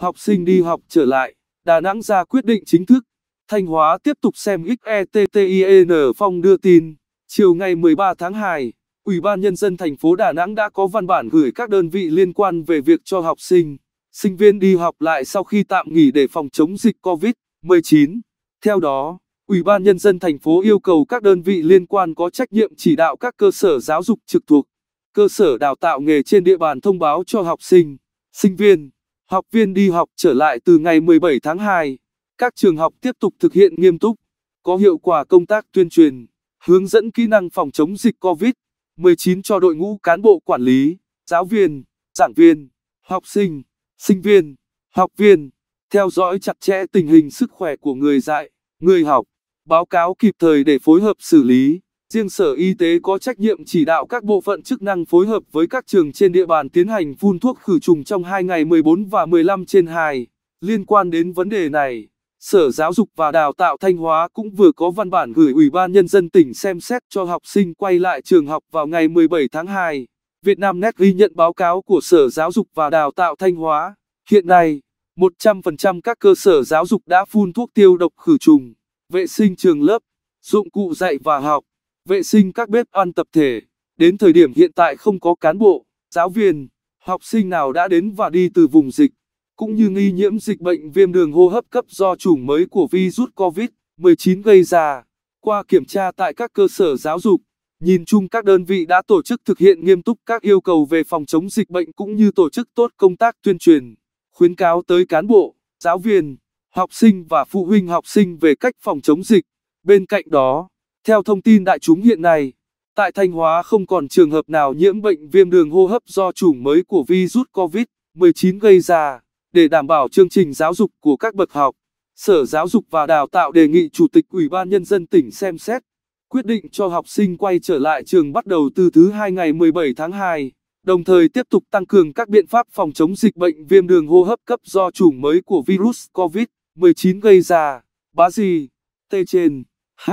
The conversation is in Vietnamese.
Học sinh đi học trở lại, Đà Nẵng ra quyết định chính thức. Thanh Hóa tiếp tục xem XETTIN Phong đưa tin. Chiều ngày 13 tháng 2, Ủy ban Nhân dân thành phố Đà Nẵng đã có văn bản gửi các đơn vị liên quan về việc cho học sinh, sinh viên đi học lại sau khi tạm nghỉ để phòng chống dịch COVID-19. Theo đó, Ủy ban Nhân dân thành phố yêu cầu các đơn vị liên quan có trách nhiệm chỉ đạo các cơ sở giáo dục trực thuộc, cơ sở đào tạo nghề trên địa bàn thông báo cho học sinh, sinh viên Học viên đi học trở lại từ ngày 17 tháng 2. Các trường học tiếp tục thực hiện nghiêm túc, có hiệu quả công tác tuyên truyền, hướng dẫn kỹ năng phòng chống dịch COVID-19 cho đội ngũ cán bộ quản lý, giáo viên, giảng viên, học sinh, sinh viên, học viên, theo dõi chặt chẽ tình hình sức khỏe của người dạy, người học, báo cáo kịp thời để phối hợp xử lý. Riêng Sở Y tế có trách nhiệm chỉ đạo các bộ phận chức năng phối hợp với các trường trên địa bàn tiến hành phun thuốc khử trùng trong 2 ngày 14 và 15 trên 2. Liên quan đến vấn đề này, Sở Giáo dục và Đào tạo Thanh Hóa cũng vừa có văn bản gửi Ủy ban Nhân dân tỉnh xem xét cho học sinh quay lại trường học vào ngày 17 tháng 2. Vietnamnet ghi nhận báo cáo của Sở Giáo dục và Đào tạo Thanh Hóa. Hiện nay, 100% các cơ sở giáo dục đã phun thuốc tiêu độc khử trùng, vệ sinh trường lớp, dụng cụ dạy và học vệ sinh các bếp ăn tập thể. Đến thời điểm hiện tại không có cán bộ, giáo viên, học sinh nào đã đến và đi từ vùng dịch, cũng như nghi nhiễm dịch bệnh viêm đường hô hấp cấp do chủng mới của virus COVID-19 gây ra. Qua kiểm tra tại các cơ sở giáo dục, nhìn chung các đơn vị đã tổ chức thực hiện nghiêm túc các yêu cầu về phòng chống dịch bệnh cũng như tổ chức tốt công tác tuyên truyền, khuyến cáo tới cán bộ, giáo viên, học sinh và phụ huynh học sinh về cách phòng chống dịch. Bên cạnh đó, theo thông tin đại chúng hiện nay, tại Thanh Hóa không còn trường hợp nào nhiễm bệnh viêm đường hô hấp do chủng mới của virus COVID-19 gây ra. Để đảm bảo chương trình giáo dục của các bậc học, Sở Giáo dục và Đào tạo đề nghị Chủ tịch Ủy ban Nhân dân tỉnh xem xét, quyết định cho học sinh quay trở lại trường bắt đầu từ thứ hai ngày 17 tháng 2, đồng thời tiếp tục tăng cường các biện pháp phòng chống dịch bệnh viêm đường hô hấp cấp do chủng mới của virus COVID-19 gây ra. Bá gì? T trên. H.